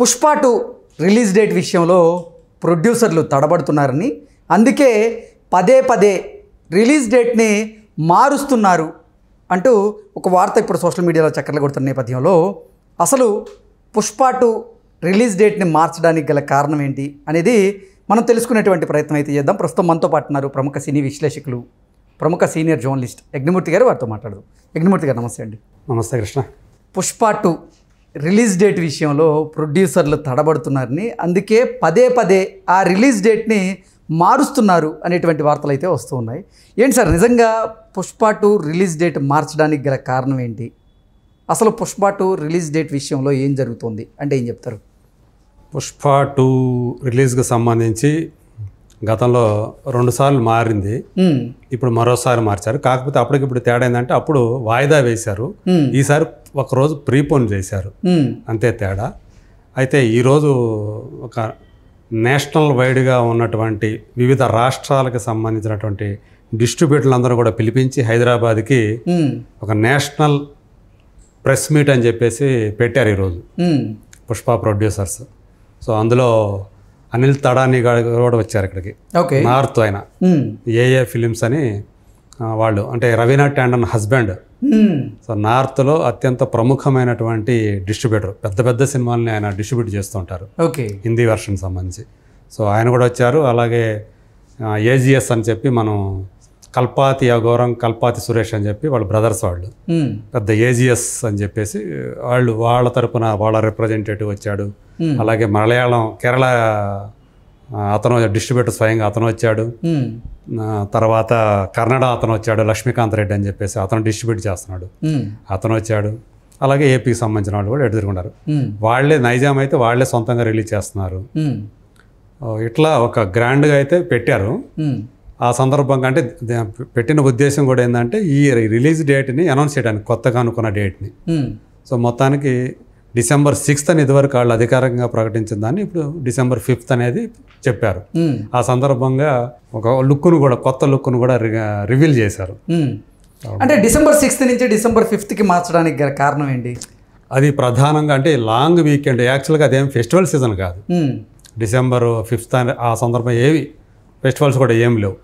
Pushpa two release date విషయంలో ప్రొడ్యూసర్లు తడబడుతున్నారని అందుకే పదే పదే రిలీజ్ డేట్ని మారుస్తున్నారు అంటూ ఒక వార్త ఇప్పుడు సోషల్ మీడియాలో చక్కర్లు కొడుతున్న నేపథ్యంలో అసలు పుష్ప టూ రిలీజ్ డేట్ని మార్చడానికి గల కారణం ఏంటి అనేది మనం తెలుసుకునేటువంటి ప్రయత్నం అయితే చేద్దాం ప్రస్తుతం మనతో ఉన్నారు ప్రముఖ సినీ విశ్లేషకులు ప్రముఖ సీనియర్ జర్నలిస్ట్ యజ్ఞమూర్తి గారు వారితో మాట్లాడదు యజ్ఞమూర్తి గారు నమస్తే అండి నమస్తే Krishna Pushpa two release date విషయంలో ప్రొడ్యూసర్లు తడబడుతున్నారని అందుకే పదే పదే ఆ రిలీజ్ డేట్ని మారుస్తున్నారు అనేటువంటి వార్తలు అయితే వస్తూ ఉన్నాయి ఏంటి సార్ నిజంగా పుష్ప టూ రిలీజ్ డేట్ మార్చడానికి గల కారణం ఏంటి అసలు పుష్ప టూ రిలీజ్ డేట్ విషయంలో ఏం జరుగుతుంది అంటే ఏం చెప్తారు పుష్ప టూ రిలీజ్కి సంబంధించి గతంలో రెండుసార్లు మారింది ఇప్పుడు మరోసారి మార్చారు కాకపోతే అప్పటికిప్పుడు తేడా ఏంటంటే అప్పుడు వాయిదా వేశారు ఈసారి ఒకరోజు ప్రీపోన్ చేశారు అంతే తేడా అయితే ఈరోజు ఒక నేషనల్ వైడ్గా ఉన్నటువంటి వివిధ రాష్ట్రాలకు సంబంధించినటువంటి డిస్ట్రిబ్యూటర్లందరూ కూడా పిలిపించి హైదరాబాద్కి ఒక నేషనల్ ప్రెస్ మీట్ అని చెప్పేసి పెట్టారు ఈరోజు పుష్ప ప్రొడ్యూసర్స్ సో అందులో అనిల్ తడాని కూడా వచ్చారు ఇక్కడికి ఓకే నార్త్ ఆయన ఏఏ ఫిలిమ్స్ అని వాళ్ళు అంటే రవీనా ట్యాండన్ హస్బెండ్ సో నార్త్లో అత్యంత ప్రముఖమైనటువంటి డిస్ట్రిబ్యూటర్ పెద్ద పెద్ద సినిమాలని ఆయన డిస్ట్రిబ్యూట్ చేస్తూ ఉంటారు ఓకే హిందీ వెర్షన్ సంబంధించి సో ఆయన కూడా వచ్చారు అలాగే ఏజిఎస్ అని చెప్పి మనం కల్పాతి అఘోరం కల్పాతి సురేష్ అని చెప్పి వాళ్ళ బ్రదర్స్ వాళ్ళు పెద్ద ఏజిఎస్ అని చెప్పేసి వాళ్ళు వాళ్ళ తరపున వాళ్ళ రిప్రజెంటేటివ్ వచ్చాడు అలాగే మలయాళం కేరళ అతను డిస్ట్రిబ్యూటర్ స్వయంగా అతను వచ్చాడు తర్వాత కన్నడ అతను వచ్చాడు లక్ష్మీకాంత్ రెడ్డి అని చెప్పేసి అతను డిస్ట్రిబ్యూట్ చేస్తున్నాడు అతను వచ్చాడు అలాగే ఏపీకి సంబంధించిన వాళ్ళు కూడా ఎదుర్కొన్నారు వాళ్ళే నైజాం అయితే వాళ్ళే సొంతంగా రిలీజ్ చేస్తున్నారు ఇట్లా ఒక గ్రాండ్గా అయితే పెట్టారు ఆ సందర్భంగా అంటే పెట్టిన ఉద్దేశం కూడా ఏంటంటే ఈ రిలీజ్ డేట్ని అనౌన్స్ చేయడానికి కొత్తగా అనుకున్న డేట్ని సో మొత్తానికి డిసెంబర్ సిక్స్త్ అని ఇదివరకు వాళ్ళు అధికారికంగా ప్రకటించిన దాన్ని ఇప్పుడు డిసెంబర్ ఫిఫ్త్ అనేది చెప్పారు ఆ సందర్భంగా ఒక లుక్ను కూడా కొత్త లుక్ను కూడా రివీల్ చేశారు అంటే డిసెంబర్ సిక్స్త్ నుంచి డిసెంబర్ ఫిఫ్త్కి మార్చడానికి గల కారణం ఏంటి అది ప్రధానంగా అంటే లాంగ్ వీకెండ్ యాక్చువల్గా అదేం ఫెస్టివల్ సీజన్ కాదు డిసెంబర్ ఫిఫ్త్ ఆ సందర్భం ఏవి ఫెస్టివల్స్ కూడా ఏం లేవు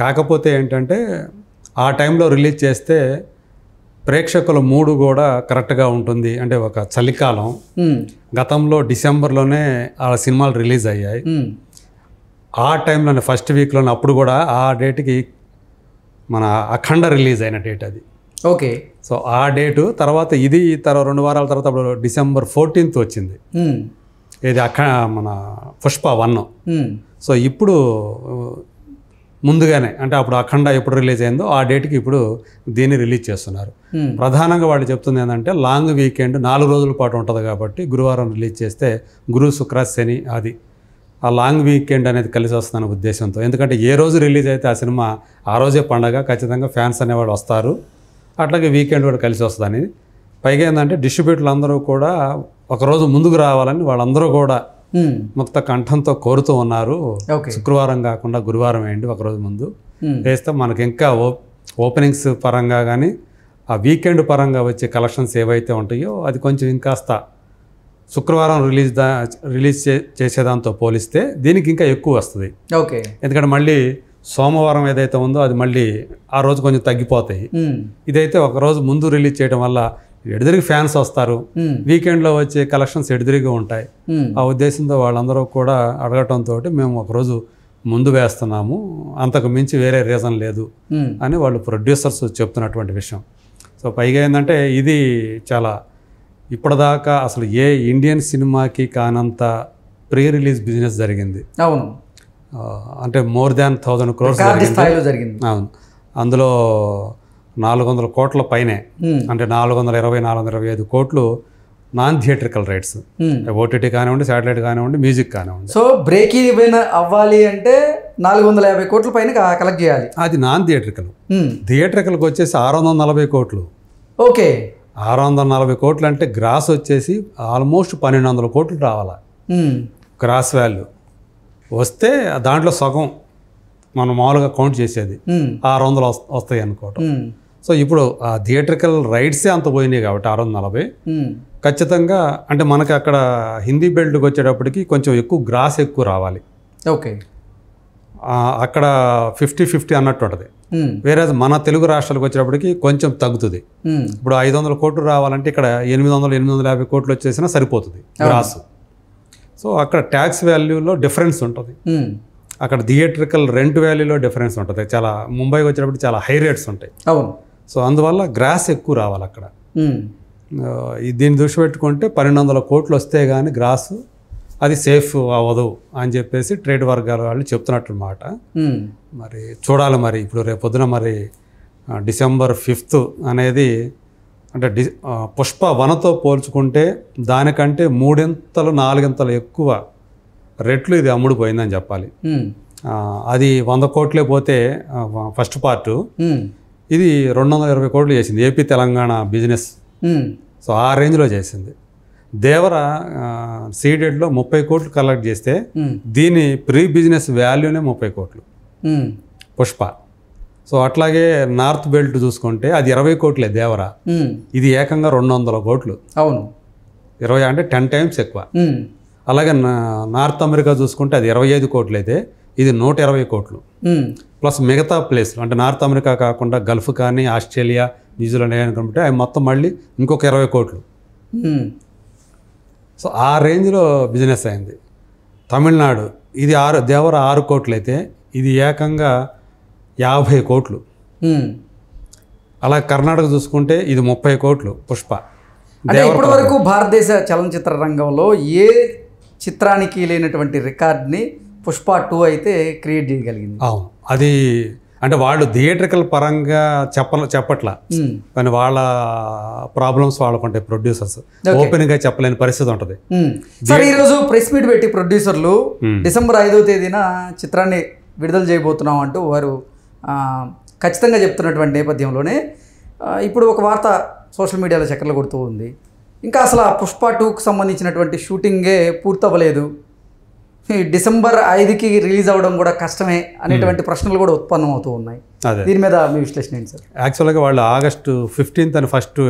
కాకపోతే ఏంటంటే ఆ టైంలో రిలీజ్ చేస్తే ప్రేక్షకుల మూడు కూడా కరెక్ట్గా ఉంటుంది అంటే ఒక చలికాలం గతంలో డిసెంబర్లోనే ఆ సినిమాలు రిలీజ్ అయ్యాయి ఆ టైంలోనే ఫస్ట్ వీక్లోనే అప్పుడు కూడా ఆ డేట్కి మన అఖండ రిలీజ్ అయిన డేట్ అది ఓకే సో ఆ డేటు తర్వాత ఇది తర్వాత రెండు వారాల తర్వాత అప్పుడు డిసెంబర్ ఫోర్టీన్త్ వచ్చింది ఇది అఖ మన పుష్ప వన్ సో ఇప్పుడు uh, ముందుగానే అంటే అప్పుడు అఖండ ఎప్పుడు రిలీజ్ అయిందో ఆ డేట్కి ఇప్పుడు దీన్ని రిలీజ్ చేస్తున్నారు ప్రధానంగా వాళ్ళు చెప్తుంది ఏంటంటే లాంగ్ వీకెండ్ నాలుగు రోజుల పాటు ఉంటుంది కాబట్టి గురువారం రిలీజ్ చేస్తే గురు శుక్ర శని అది ఆ లాంగ్ వీకెండ్ అనేది కలిసి వస్తుందనే ఉద్దేశంతో ఎందుకంటే ఏ రోజు రిలీజ్ అయితే ఆ సినిమా ఆ రోజే పండగ ఖచ్చితంగా ఫ్యాన్స్ అనేవాళ్ళు వస్తారు అట్లాగే వీకెండ్ కూడా కలిసి వస్తుంది అనేది పైగా ఏంటంటే డిస్ట్రిబ్యూటర్లు అందరూ కూడా ఒకరోజు ముందుకు రావాలని వాళ్ళందరూ కూడా Hmm. ముక్త కంఠంతో కోరుతూ ఉన్నారు శుక్రవారం కాకుండా గురువారం వేయండి ఒకరోజు ముందు hmm. వేస్తే మనకి ఇంకా ఓపెనింగ్స్ పరంగా కానీ ఆ వీకెండ్ పరంగా వచ్చే కలెక్షన్స్ ఏవైతే ఉంటాయో అది కొంచెం ఇంకాస్త శుక్రవారం రిలీజ్ దా రిలీజ్ చేసేదాంతో పోలిస్తే దీనికి ఇంకా ఎక్కువ వస్తుంది ఓకే ఎందుకంటే మళ్ళీ సోమవారం ఏదైతే ఉందో అది మళ్ళీ ఆ రోజు కొంచెం తగ్గిపోతాయి hmm. ఇదైతే ఒక రోజు ముందు రిలీజ్ చేయడం వల్ల ఎడిదిరిగి ఫ్యాన్స్ వస్తారు వీకెండ్లో వచ్చే కలెక్షన్స్ ఎడదిరిగి ఉంటాయి ఆ ఉద్దేశంతో వాళ్ళందరూ కూడా అడగటంతో మేము ఒకరోజు ముందు వేస్తున్నాము అంతకు మించి వేరే రీజన్ లేదు అని వాళ్ళు ప్రొడ్యూసర్స్ చెప్తున్నటువంటి విషయం సో పైగా ఏంటంటే ఇది చాలా ఇప్పటిదాకా అసలు ఏ ఇండియన్ సినిమాకి కానంత ప్రీ రిలీజ్ బిజినెస్ జరిగింది అవును అంటే మోర్ దాన్ థౌజండ్ క్రోర్స్ జరిగింది అవును అందులో నాలుగు వందల కోట్ల పైనే అంటే నాలుగు వందల ఇరవై నాలుగు వందల ఇరవై ఐదు కోట్లు నాన్ థియేట్రికల్ రైట్స్ ఓటీటీ కానివ్వండి శాటిలైట్ కానివ్వండి మ్యూజిక్ కానివ్వండి సో బ్రేక్ ఈవెన్ అవ్వాలి అంటే నాలుగు వందల యాభై కోట్ల పైన కలెక్ట్ చేయాలి అది నాన్ థియేట్రికల్ థియేట్రికల్కి వచ్చేసి ఆరు వందల నలభై కోట్లు ఓకే ఆరు వందల నలభై కోట్లు అంటే గ్రాస్ వచ్చేసి ఆల్మోస్ట్ పన్నెండు వందల కోట్లు రావాలి గ్రాస్ వాల్యూ వస్తే దాంట్లో సగం మనం మామూలుగా కౌంట్ చేసేది ఆరు వందలు వస్తాయి అనుకోవటం సో ఇప్పుడు ఆ థియేట్రికల్ రైట్సే అంత పోయినాయి కాబట్టి ఆరు వందల నలభై ఖచ్చితంగా అంటే మనకి అక్కడ హిందీ బెల్ట్కి వచ్చేటప్పటికి కొంచెం ఎక్కువ గ్రాస్ ఎక్కువ రావాలి ఓకే అక్కడ ఫిఫ్టీ ఫిఫ్టీ అన్నట్టు ఉంటుంది వేరే మన తెలుగు రాష్ట్రాలకు వచ్చేటప్పటికి కొంచెం తగ్గుతుంది ఇప్పుడు ఐదు వందల కోట్లు రావాలంటే ఇక్కడ ఎనిమిది వందల ఎనిమిది వందల యాభై కోట్లు వచ్చేసినా సరిపోతుంది గ్రాస్ సో అక్కడ ట్యాక్స్ వాల్యూలో డిఫరెన్స్ ఉంటుంది అక్కడ థియేట్రికల్ రెంట్ వాల్యూలో డిఫరెన్స్ ఉంటుంది చాలా ముంబైకి వచ్చేటప్పుడు చాలా హై రేట్స్ ఉంటాయి అవును సో అందువల్ల గ్రాస్ ఎక్కువ రావాలి అక్కడ దీన్ని దృష్టి పెట్టుకుంటే పన్నెండు వందల కోట్లు వస్తే కానీ గ్రాస్ అది సేఫ్ అవ్వదు అని చెప్పేసి ట్రేడ్ వర్గాల వాళ్ళు అనమాట మరి చూడాలి మరి ఇప్పుడు రేపు పొద్దున మరి డిసెంబర్ ఫిఫ్త్ అనేది అంటే డి పుష్ప వనతో పోల్చుకుంటే దానికంటే మూడింతలు నాలుగింతలు ఎక్కువ రెట్లు ఇది అమ్ముడుపోయిందని చెప్పాలి అది వంద కోట్లే పోతే ఫస్ట్ పార్టు ఇది రెండు వందల ఇరవై కోట్లు చేసింది ఏపీ తెలంగాణ బిజినెస్ సో ఆ రేంజ్లో చేసింది దేవర సీడెడ్లో ముప్పై కోట్లు కలెక్ట్ చేస్తే దీని ప్రీ బిజినెస్ వాల్యూనే ముప్పై కోట్లు పుష్ప సో అట్లాగే నార్త్ బెల్ట్ చూసుకుంటే అది ఇరవై కోట్లే దేవర ఇది ఏకంగా రెండు వందల కోట్లు అవును ఇరవై అంటే టెన్ టైమ్స్ ఎక్కువ అలాగే నార్త్ అమెరికా చూసుకుంటే అది ఇరవై ఐదు అయితే ఇది నూట ఇరవై కోట్లు ప్లస్ మిగతా ప్లేస్లు అంటే నార్త్ అమెరికా కాకుండా గల్ఫ్ కానీ ఆస్ట్రేలియా న్యూజిలాండ్ అనుకుంటే అవి మొత్తం మళ్ళీ ఇంకొక ఇరవై కోట్లు సో ఆ రేంజ్లో బిజినెస్ అయింది తమిళనాడు ఇది ఆరు దేవర ఆరు కోట్లు అయితే ఇది ఏకంగా యాభై కోట్లు అలా కర్ణాటక చూసుకుంటే ఇది ముప్పై కోట్లు పుష్ప అంటే ఇప్పటి వరకు భారతదేశ చలనచిత్ర రంగంలో ఏ చిత్రానికి లేనటువంటి రికార్డ్ని పుష్ప టూ అయితే క్రియేట్ చేయగలిగింది అవును అది అంటే వాళ్ళు థియేటర్కల్ పరంగా చెప్ప చెప్పట్లా కానీ వాళ్ళ ప్రాబ్లమ్స్ వాళ్ళకు ఉంటాయి ప్రొడ్యూసర్స్ ఓపెన్ గా చెప్పలేని పరిస్థితి ఉంటుంది సార్ ఈరోజు ప్రెస్ మీట్ పెట్టి ప్రొడ్యూసర్లు డిసెంబర్ ఐదవ తేదీన చిత్రాన్ని విడుదల చేయబోతున్నాం అంటూ వారు ఖచ్చితంగా చెప్తున్నటువంటి నేపథ్యంలోనే ఇప్పుడు ఒక వార్త సోషల్ మీడియాలో చక్కర్లు కొడుతూ ఉంది ఇంకా అసలు ఆ పుష్ప టూకు సంబంధించినటువంటి షూటింగే పూర్తవ్వలేదు డిసెంబర్ ఐదుకి రిలీజ్ అవ్వడం కూడా కష్టమే అనేటువంటి hmm. ప్రశ్నలు కూడా ఉత్పన్నం అవుతూ ఉన్నాయి దీని మీద మీ విశ్లేషణ ఏంటి సార్ యాక్చువల్గా వాళ్ళు ఆగస్టు ఫిఫ్టీన్త్ అని ఫస్ట్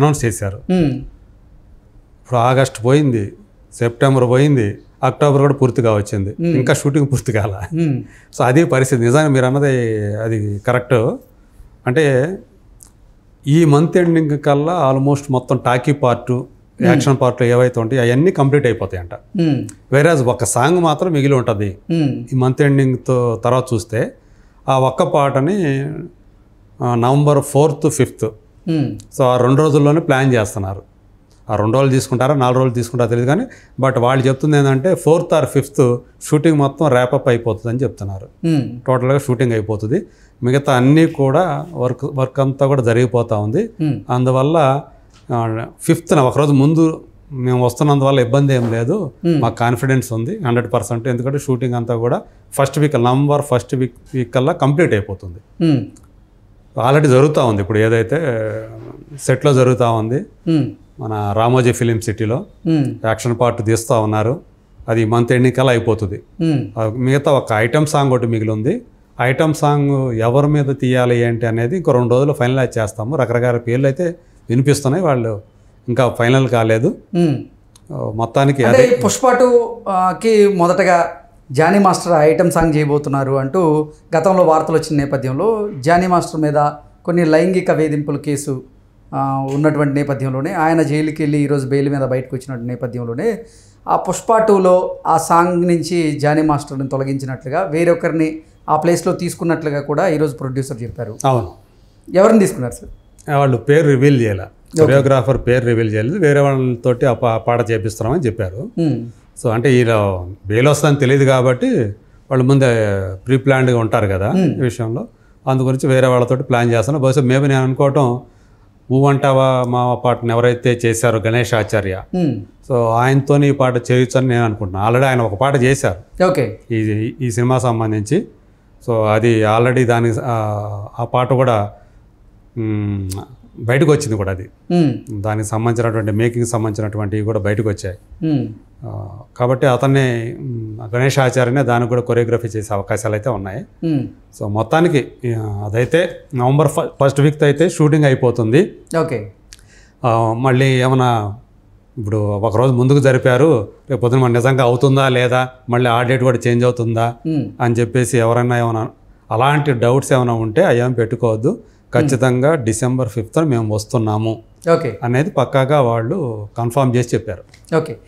అనౌన్స్ చేశారు hmm. ఇప్పుడు ఆగస్ట్ పోయింది సెప్టెంబర్ పోయింది అక్టోబర్ కూడా పూర్తిగా వచ్చింది hmm. ఇంకా షూటింగ్ పూర్తి కాల సో అదే పరిస్థితి నిజంగా మీరు అన్నది అది కరెక్ట్ అంటే ఈ మంత్ ఎండింగ్ కల్లా ఆల్మోస్ట్ మొత్తం టాకీ పార్టు Hmm. యాక్షన్ పార్ట్లు ఏవైతే ఉంటాయి అవన్నీ కంప్లీట్ అయిపోతాయి అంట వేరే hmm. ఒక సాంగ్ మాత్రం మిగిలి ఉంటుంది hmm. ఈ మంత్ ఎండింగ్తో తర్వాత చూస్తే ఆ ఒక్క పాటని నవంబర్ ఫోర్త్ ఫిఫ్త్ సో ఆ రెండు రోజుల్లోనే ప్లాన్ చేస్తున్నారు ఆ రెండు రోజులు తీసుకుంటారా నాలుగు రోజులు తీసుకుంటారా తెలియదు కానీ బట్ వాళ్ళు చెప్తుంది ఏంటంటే ఫోర్త్ ఆర్ ఫిఫ్త్ షూటింగ్ మొత్తం ర్యాపప్ అయిపోతుంది అని చెప్తున్నారు టోటల్గా షూటింగ్ అయిపోతుంది మిగతా అన్నీ కూడా వర్క్ వర్క్ అంతా కూడా జరిగిపోతూ ఉంది అందువల్ల ఫిఫ్త్ నా ఒకరోజు ముందు మేము వస్తున్నందువల్ల ఇబ్బంది ఏం లేదు మాకు కాన్ఫిడెన్స్ ఉంది హండ్రెడ్ పర్సెంట్ ఎందుకంటే షూటింగ్ అంతా కూడా first week November first week week కల్లా కంప్లీట్ అయిపోతుంది ఆల్రెడీ జరుగుతూ ఉంది ఇప్పుడు ఏదైతే సెట్లో uh, జరుగుతూ ఉంది మన రామోజీ ఫిలిం సిటీలో యాక్షన్ పార్ట్ తీస్తూ ఉన్నారు అది మంత్ ఎండింగ్ కల్లా అయిపోతుంది మిగతా ఒక ఐటమ్ సాంగ్ ఒకటి మిగిలి ఉంది ఐటమ్ సాంగ్ ఎవరి మీద తీయాలి ఏంటి అనేది ఇంకో రెండు రోజులు ఫైనలైజ్ చేస్తాము రకరకాల పేర్లు అయితే వినిపిస్తున్నాయి వాళ్ళు ఇంకా ఫైనల్ కాలేదు మొత్తానికి అదే పుష్పటుకి మొదటగా జానీ మాస్టర్ ఐటమ్ సాంగ్ చేయబోతున్నారు అంటూ గతంలో వార్తలు వచ్చిన నేపథ్యంలో జానీ మాస్టర్ మీద కొన్ని లైంగిక వేధింపుల కేసు ఉన్నటువంటి నేపథ్యంలోనే ఆయన జైలుకి వెళ్ళి ఈరోజు బెయిల్ మీద బయటకు వచ్చిన నేపథ్యంలోనే ఆ పుష్ప టూలో ఆ సాంగ్ నుంచి జానీ మాస్టర్ని తొలగించినట్లుగా వేరొకరిని ఆ ప్లేస్లో తీసుకున్నట్లుగా కూడా ఈరోజు ప్రొడ్యూసర్ చెప్పారు అవును ఎవరిని తీసుకున్నారు సార్ వాళ్ళు పేరు రివీల్ చేయాలి కొరియోగ్రాఫర్ పేరు రివీల్ చేయలేదు వేరే వాళ్ళతోటి ఆ పాట చేపిస్తున్నామని చెప్పారు సో అంటే ఈలో వేలు వస్తుందని తెలియదు కాబట్టి వాళ్ళు ముందే ప్రీ ప్లాన్డ్గా ఉంటారు కదా ఈ విషయంలో అందుగురించి వేరే వాళ్ళతో ప్లాన్ చేస్తాను బహుశా మేము నేను అనుకోవటం అంటావా మా పాటను ఎవరైతే చేశారో గణేష్ ఆచార్య సో ఆయనతో ఈ పాట చేయొచ్చు అని నేను అనుకుంటున్నాను ఆల్రెడీ ఆయన ఒక పాట చేశారు ఓకే ఈ ఈ సినిమా సంబంధించి సో అది ఆల్రెడీ దాని ఆ పాట కూడా బయటకు వచ్చింది కూడా అది దానికి సంబంధించినటువంటి మేకింగ్ సంబంధించినటువంటివి కూడా బయటకు వచ్చాయి కాబట్టి అతన్ని గణేష్ ఆచార్యనే దానికి కూడా కొరియోగ్రఫీ చేసే అవకాశాలు అయితే ఉన్నాయి సో మొత్తానికి అదైతే నవంబర్ ఫస్ట్ వీక్తో అయితే షూటింగ్ అయిపోతుంది ఓకే మళ్ళీ ఏమైనా ఇప్పుడు ఒకరోజు ముందుకు జరిపారు రేపు పొద్దున మన నిజంగా అవుతుందా లేదా మళ్ళీ ఆ డేట్ కూడా చేంజ్ అవుతుందా అని చెప్పేసి ఎవరైనా ఏమైనా అలాంటి డౌట్స్ ఏమైనా ఉంటే అవేమి పెట్టుకోవద్దు ఖచ్చితంగా డిసెంబర్ ఫిఫ్త్న మేము వస్తున్నాము ఓకే అనేది పక్కాగా వాళ్ళు కన్ఫామ్ చేసి చెప్పారు ఓకే